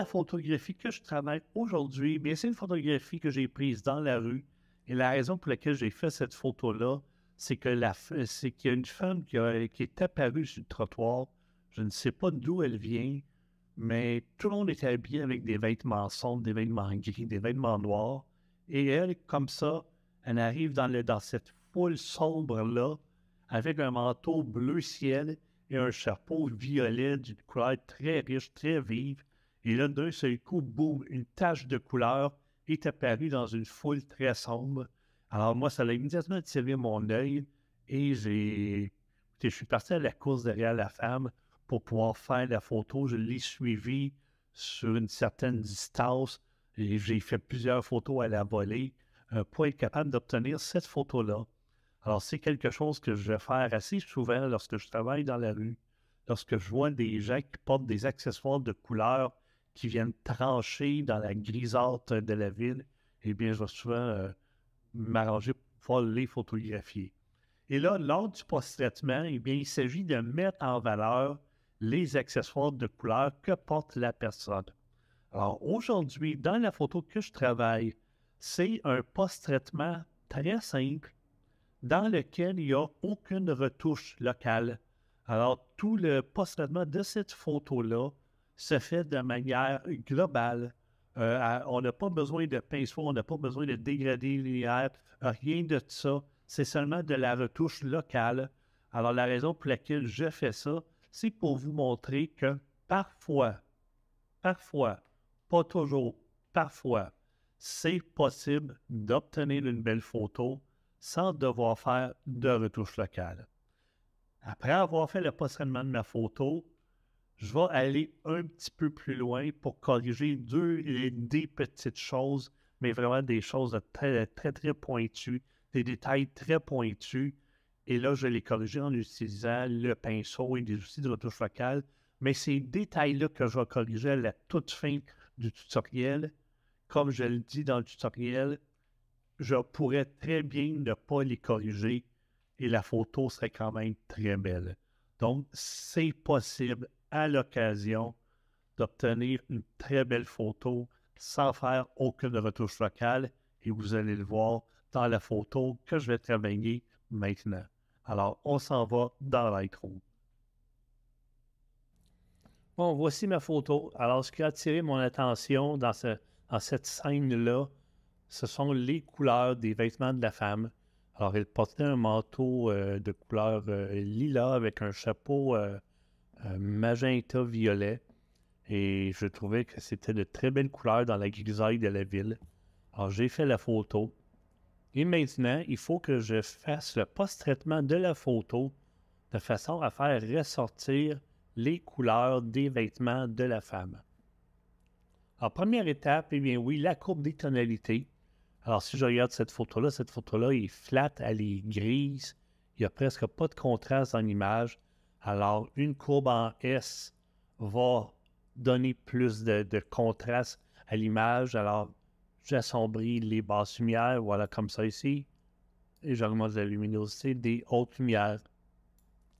la photographie que je travaille aujourd'hui, bien c'est une photographie que j'ai prise dans la rue. Et la raison pour laquelle j'ai fait cette photo-là, c'est que c'est qu'il y a une femme qui, est apparue sur le trottoir. Je ne sais pas d'où elle vient, mais tout le monde est habillé avec des vêtements sombres, des vêtements gris, des vêtements noirs. Et elle, comme ça, elle arrive dans, dans cette foule sombre-là, avec un manteau bleu ciel et un chapeau violet d'une couleur très riche, très vive. Et là, d'un seul coup, boum, une tache de couleur est apparue dans une foule très sombre. Alors, moi, ça a immédiatement attiré mon œil et j'ai. je suis parti à la course derrière la femme pour pouvoir faire la photo. Je l'ai suivie sur une certaine distance et j'ai fait plusieurs photos à la volée euh, pour être capable d'obtenir cette photo-là. Alors, c'est quelque chose que je vais faire assez souvent lorsque je travaille dans la rue, lorsque je vois des gens qui portent des accessoires de couleur qui viennent trancher dans la grisante de la ville, eh bien, je vais souvent euh, m'arranger pour les photographier. Et là, lors du post-traitement, eh bien, il s'agit de mettre en valeur les accessoires de couleur que porte la personne. Alors, aujourd'hui, dans la photo que je travaille, c'est un post-traitement très simple dans lequel il n'y a aucune retouche locale. Alors, tout le post-traitement de cette photo-là se fait de manière globale. Euh, on n'a pas besoin de pinceau, on n'a pas besoin de dégrader linéaire, rien de tout ça. C'est seulement de la retouche locale. Alors, la raison pour laquelle je fais ça, c'est pour vous montrer que parfois, parfois, pas toujours, parfois, c'est possible d'obtenir une belle photo sans devoir faire de retouche locale. Après avoir fait le post-traitement de ma photo, je vais aller un petit peu plus loin pour corriger deux, des petites choses, mais vraiment des choses très, très, pointues, des détails très pointus. Et là, je les corrigé en utilisant le pinceau et des outils de retouche locale. Mais ces détails-là que je vais corriger à la toute fin du tutoriel, comme je le dis dans le tutoriel, je pourrais très bien ne pas les corriger et la photo serait quand même très belle. Donc, c'est possible à l'occasion d'obtenir une très belle photo sans faire aucune retouche locale et vous allez le voir dans la photo que je vais travailler maintenant. Alors, on s'en va dans Lightroom. Bon, voici ma photo. Alors, ce qui a attiré mon attention dans, cette scène-là, ce sont les couleurs des vêtements de la femme. Alors, elle portait un manteau euh, de couleur euh, lila avec un chapeau euh, euh, magenta violet. Et je trouvais que c'était de très belles couleurs dans la grisaille de la ville. Alors j'ai fait la photo. Et maintenant, il faut que je fasse le post-traitement de la photo de façon à faire ressortir les couleurs des vêtements de la femme. En première étape, et eh bien oui, la courbe des tonalités. Alors si je regarde cette photo-là, cette photo-là est flat, elle est grise, il n'y a presque pas de contraste dans l'image. Alors, une courbe en S va donner plus de, contraste à l'image. Alors, j'assombris les basses lumières, voilà comme ça ici, et j'augmente la luminosité des hautes lumières,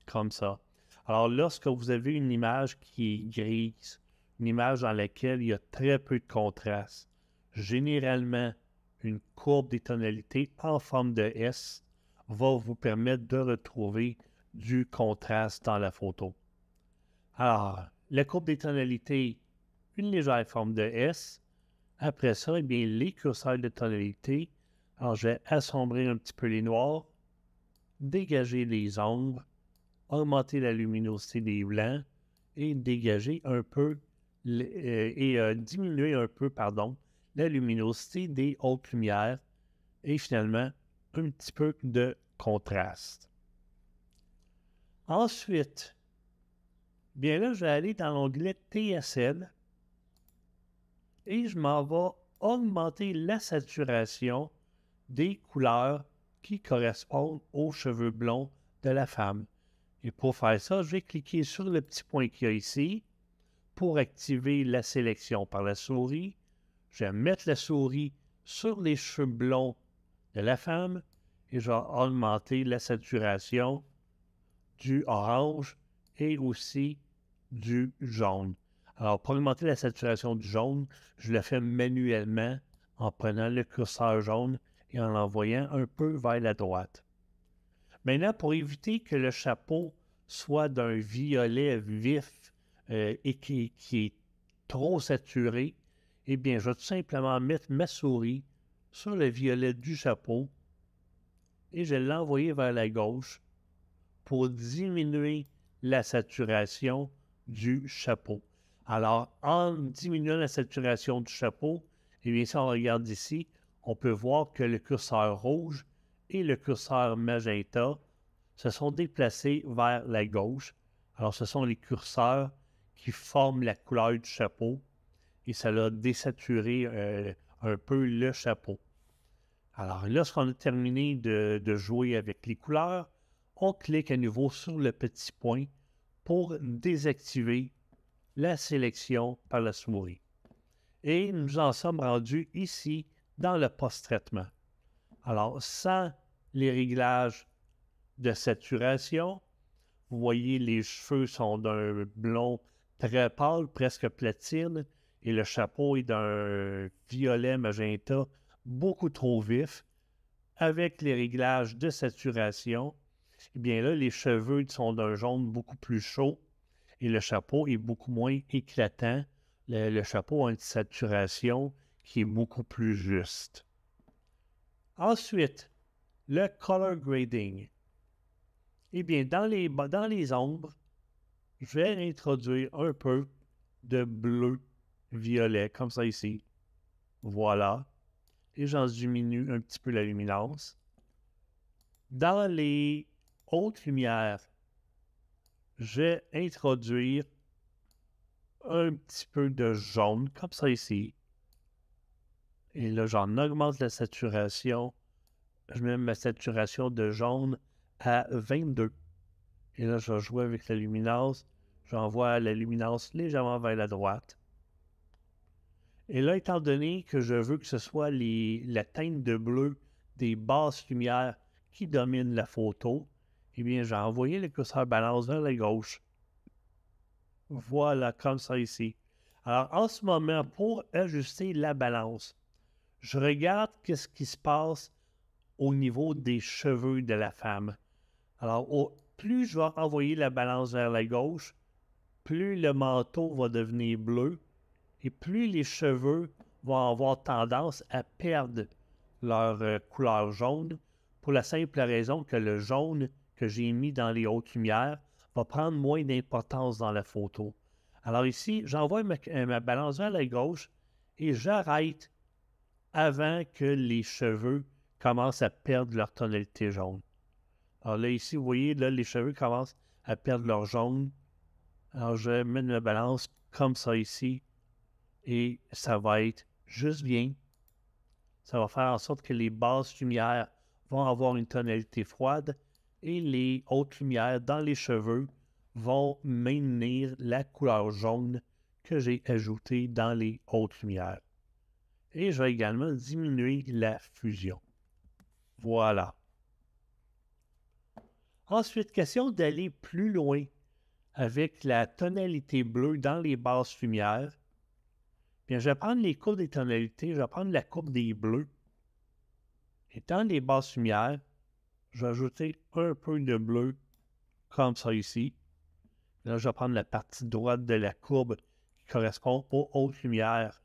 comme ça. Alors, lorsque vous avez une image qui est grise, une image dans laquelle il y a très peu de contraste, généralement, une courbe des tonalités en forme de S va vous permettre de retrouver du contraste dans la photo. Alors, la courbe des tonalités, une légère forme de S. Après ça, eh bien, les curseurs de tonalité. Alors, je vais assombrir un petit peu les noirs, dégager les ombres, augmenter la luminosité des blancs et dégager un peu euh, et euh, diminuer un peu, pardon, la luminosité des hautes lumières et finalement un petit peu de contraste. Ensuite, bien là, je vais aller dans l'onglet TSL et je m'en vais augmenter la saturation des couleurs qui correspondent aux cheveux blonds de la femme. Et pour faire ça, je vais cliquer sur le petit point qu'il y a ici pour activer la sélection par la souris. Je vais mettre la souris sur les cheveux blonds de la femme et je vais augmenter la saturation du orange et aussi du jaune. Alors, pour augmenter la saturation du jaune, je le fais manuellement en prenant le curseur jaune et en l'envoyant un peu vers la droite. Maintenant, pour éviter que le chapeau soit d'un violet vif euh, et qui, est trop saturé, eh bien, je vais tout simplement mettre ma souris sur le violet du chapeau et je vais l'envoyer vers la gauche pour diminuer la saturation du chapeau. Alors, en diminuant la saturation du chapeau, et eh bien si on regarde ici, on peut voir que le curseur rouge et le curseur magenta se sont déplacés vers la gauche. Alors, ce sont les curseurs qui forment la couleur du chapeau et ça a désaturé euh, un peu le chapeau. Alors, lorsqu'on a terminé de, jouer avec les couleurs, on clique à nouveau sur le petit point pour désactiver la sélection par la souris. Et nous en sommes rendus ici dans le post-traitement. Alors, sans les réglages de saturation, vous voyez les cheveux sont d'un blond très pâle, presque platine, et le chapeau est d'un violet magenta beaucoup trop vif. Avec les réglages de saturation, eh bien là, les cheveux sont d'un jaune beaucoup plus chaud et le chapeau est beaucoup moins éclatant. Le, chapeau a une saturation qui est beaucoup plus juste. Ensuite, le color grading. Eh bien, dans les, dans les ombres, je vais introduire un peu de bleu violet, comme ça ici. Voilà. Et j'en diminue un petit peu la luminance. Dans les haute lumière, je vais introduire un petit peu de jaune, comme ça ici. Et là, j'en augmente la saturation. Je mets ma saturation de jaune à 22. Et là, je vais jouer avec la luminance. J'envoie la luminance légèrement vers la droite. Et là, étant donné que je veux que ce soit les, la teinte de bleu des basses lumières qui domine la photo, eh bien, j'ai envoyé le curseur balance vers la gauche. Voilà, comme ça ici. Alors, en ce moment, pour ajuster la balance, je regarde qu'est-ce qui se passe au niveau des cheveux de la femme. Alors, plus je vais envoyer la balance vers la gauche, plus le manteau va devenir bleu et plus les cheveux vont avoir tendance à perdre leur euh, couleur jaune pour la simple raison que le jaune que j'ai mis dans les hautes lumières va prendre moins d'importance dans la photo. Alors ici, j'envoie euh, ma, balance vers la gauche et j'arrête avant que les cheveux commencent à perdre leur tonalité jaune. Alors là, ici, vous voyez, là, les cheveux commencent à perdre leur jaune. Alors je mets ma balance comme ça ici et ça va être juste bien. Ça va faire en sorte que les basses lumières vont avoir une tonalité froide et les hautes lumières dans les cheveux vont maintenir la couleur jaune que j'ai ajoutée dans les hautes lumières. Et je vais également diminuer la fusion. Voilà. Ensuite, question d'aller plus loin avec la tonalité bleue dans les basses lumières. Bien, je vais prendre les courbes des tonalités, je vais prendre la courbe des bleus. Et dans les basses lumières, je vais ajouter un peu de bleu, comme ça ici. Là, je vais prendre la partie droite de la courbe qui correspond aux hautes lumières.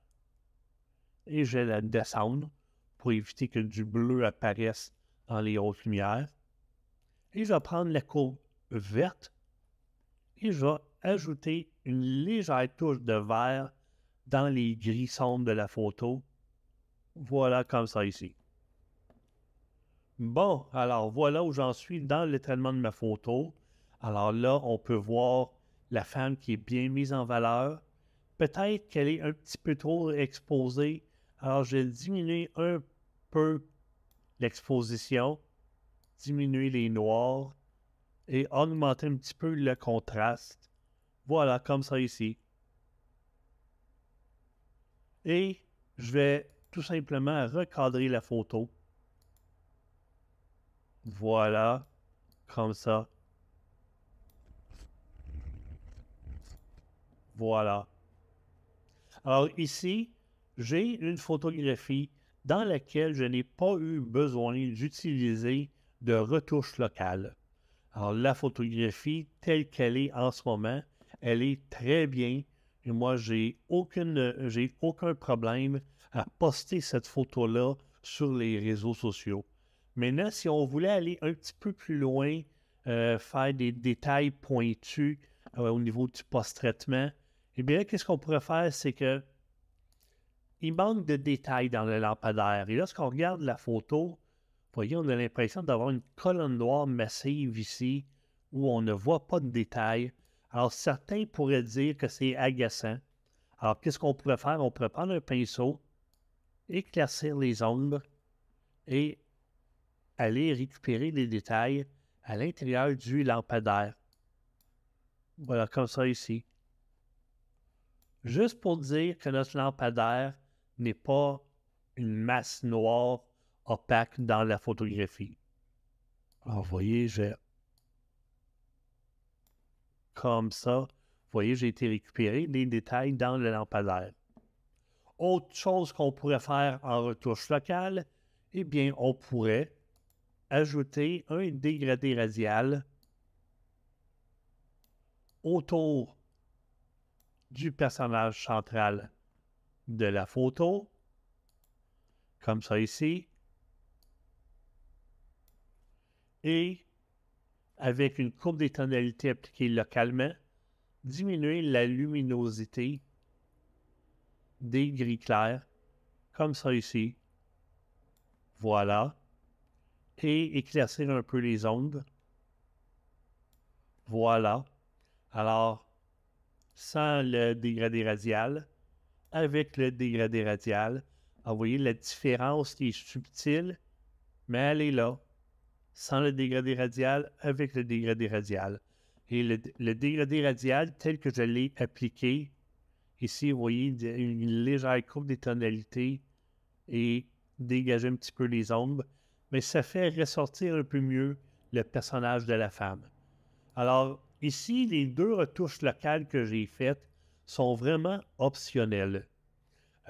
Et je vais la descendre pour éviter que du bleu apparaisse dans les hautes lumières. Et je vais prendre la courbe verte et je vais ajouter une légère touche de vert dans les gris sombres de la photo. Voilà comme ça ici. Bon, alors voilà où j'en suis dans le de ma photo. Alors là, on peut voir la femme qui est bien mise en valeur. Peut-être qu'elle est un petit peu trop exposée. Alors, je vais diminuer un peu l'exposition, diminuer les noirs et augmenter un petit peu le contraste. Voilà, comme ça ici. Et je vais tout simplement recadrer la photo. Voilà. Comme ça. Voilà. Alors ici, j'ai une photographie dans laquelle je n'ai pas eu besoin d'utiliser de retouche locales. Alors la photographie telle qu'elle est en ce moment, elle est très bien. Et moi, j'ai aucune, j'ai aucun problème à poster cette photo-là sur les réseaux sociaux. Mais si on voulait aller un petit peu plus loin, euh, faire des détails pointus euh, au niveau du post-traitement, eh bien, qu'est-ce qu'on pourrait faire, c'est que il manque de détails dans le lampadaire. Et lorsqu'on regarde la photo, voyez, on a l'impression d'avoir une colonne noire massive ici où on ne voit pas de détails. Alors, certains pourraient dire que c'est agaçant. Alors, qu'est-ce qu'on pourrait faire? On pourrait prendre un pinceau, éclaircir les ombres et aller récupérer les détails à l'intérieur du lampadaire. Voilà, comme ça ici. Juste pour dire que notre lampadaire n'est pas une masse noire opaque dans la photographie. Alors, vous voyez, j'ai... Comme ça, vous voyez, j'ai été récupérer les détails dans le lampadaire. Autre chose qu'on pourrait faire en retouche locale, eh bien, on pourrait ajouter un dégradé radial autour du personnage central de la photo, comme ça ici, et avec une courbe des tonalités appliquée localement, diminuer la luminosité des gris clairs, comme ça ici. Voilà et éclaircir un peu les ondes. Voilà. Alors, sans le dégradé radial, avec le dégradé radial, ah, vous voyez la différence qui est subtile, mais elle est là. Sans le dégradé radial, avec le dégradé radial. Et le, le dégradé radial, tel que je l'ai appliqué, ici, vous voyez une légère courbe des tonalités et dégager un petit peu les ombres mais ça fait ressortir un peu mieux le personnage de la femme. Alors, ici, les deux retouches locales que j'ai faites sont vraiment optionnelles.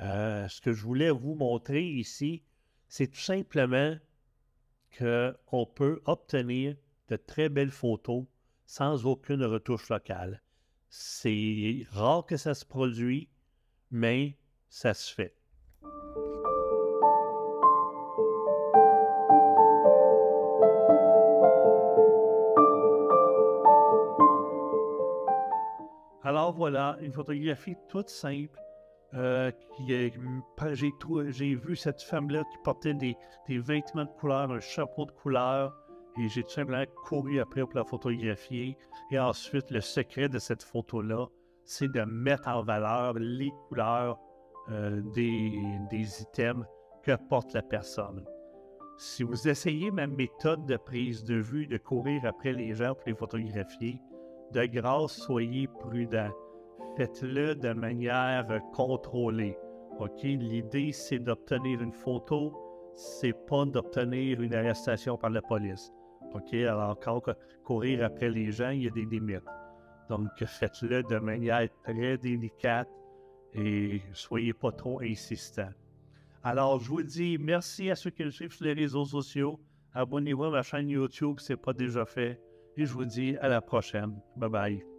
Euh, ce que je voulais vous montrer ici, c'est tout simplement qu'on peut obtenir de très belles photos sans aucune retouche locale. C'est rare que ça se produise, mais ça se fait. Alors voilà, une photographie toute simple. Euh, j'ai vu cette femme-là qui portait des, vêtements de couleur, un chapeau de couleur, et j'ai tout simplement couru après pour la photographier. Et ensuite, le secret de cette photo-là, c'est de mettre en valeur les couleurs euh, des items que porte la personne. Si vous essayez ma méthode de prise de vue, de courir après les gens pour les photographier, de grâce, soyez prudents. Faites-le de manière contrôlée. OK? L'idée, c'est d'obtenir une photo, c'est pas d'obtenir une arrestation par la police. OK? Alors, encore courir après les gens, il y a des limites. Donc, faites-le de manière très délicate et soyez pas trop insistant. Alors, je vous dis merci à ceux qui me suivent sur les réseaux sociaux. Abonnez-vous à ma chaîne YouTube, si c'est pas déjà fait et je vous dis à la prochaine. Bye bye.